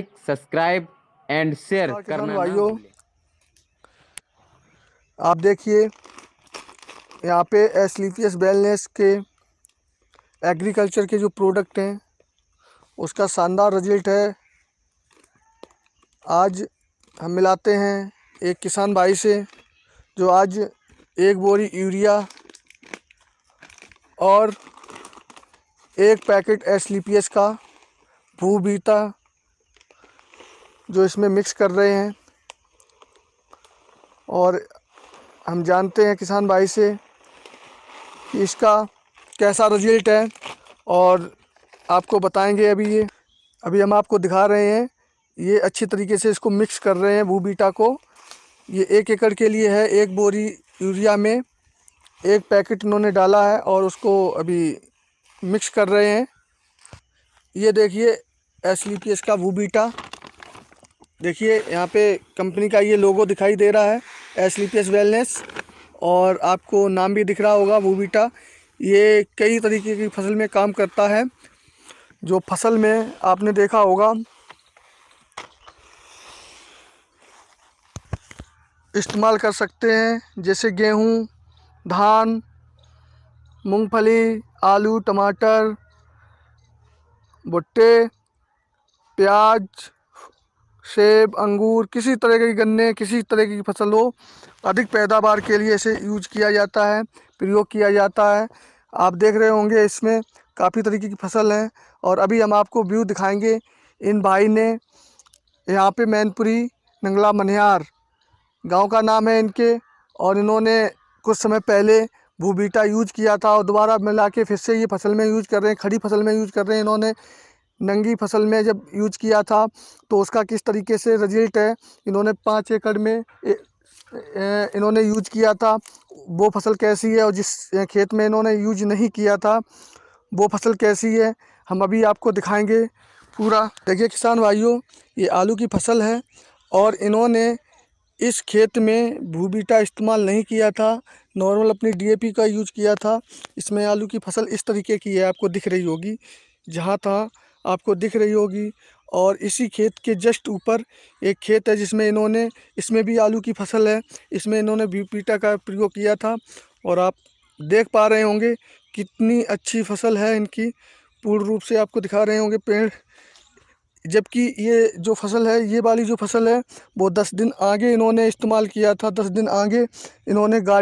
subscribe and share करना भाइयों आप देखिए यहाँ पे एसलीपियस वेलनेस के एग्रीकल्चर के जो प्रोडक्ट हैं उसका शानदार रिजल्ट है आज हम मिलाते हैं एक किसान भाई से जो आज एक बोरी यूरिया और एक पैकेट एस का भू बीता जो इसमें मिक्स कर रहे हैं और हम जानते हैं किसान भाई से कि इसका कैसा रिजल्ट है और आपको बताएंगे अभी ये अभी हम आपको दिखा रहे हैं ये अच्छी तरीके से इसको मिक्स कर रहे हैं भूबीटा को ये एक एकड़ के लिए है एक बोरी यूरिया में एक पैकेट इन्होंने डाला है और उसको अभी मिक्स कर रहे हैं ये देखिए एस का भूबीटा देखिए यहाँ पे कंपनी का ये लोगो दिखाई दे रहा है एस ली वेलनेस और आपको नाम भी दिख रहा होगा वूबीटा ये कई तरीके की फसल में काम करता है जो फसल में आपने देखा होगा इस्तेमाल कर सकते हैं जैसे गेहूं, धान मूंगफली आलू टमाटर भुट्टे प्याज सेब अंगूर किसी तरह के गन्ने किसी तरह की फसल हो अधिक पैदावार के लिए इसे यूज किया जाता है प्रयोग किया जाता है आप देख रहे होंगे इसमें काफ़ी तरीके की फसल हैं और अभी हम आपको व्यू दिखाएंगे इन भाई ने यहाँ पे मैनपुरी नंगला मनिहार गांव का नाम है इनके और इन्होंने कुछ समय पहले भूबीटा यूज किया था और दोबारा मिला के फिर से ये फसल में यूज कर रहे हैं खड़ी फसल में यूज कर रहे हैं इन्होंने नंगी फसल में जब यूज किया था तो उसका किस तरीके से रिजल्ट है इन्होंने पाँच एकड़ में ए, ए, इन्होंने यूज किया था वो फसल कैसी है और जिस खेत में इन्होंने यूज नहीं किया था वो फसल कैसी है हम अभी आपको दिखाएंगे पूरा देखिए किसान भाइयों ये आलू की फसल है और इन्होंने इस खेत में भूबीटा इस्तेमाल नहीं किया था नॉर्मल अपनी डीएपी का यूज किया था इसमें आलू की फसल इस तरीके की है आपको दिख रही होगी जहाँ तहाँ आपको दिख रही होगी और इसी खेत के जस्ट ऊपर एक खेत है जिसमें इन्होंने इसमें भी आलू की फसल है इसमें इन्होंने बीपीटा का प्रयोग किया था और आप देख पा रहे होंगे कितनी अच्छी फसल है इनकी पूर्ण रूप से आपको दिखा रहे होंगे पेड़ जबकि ये जो फसल है ये वाली जो फसल है वो दस दिन आगे इन्होंने इस्तेमाल किया था दस दिन आगे इन्होंने गाड़ी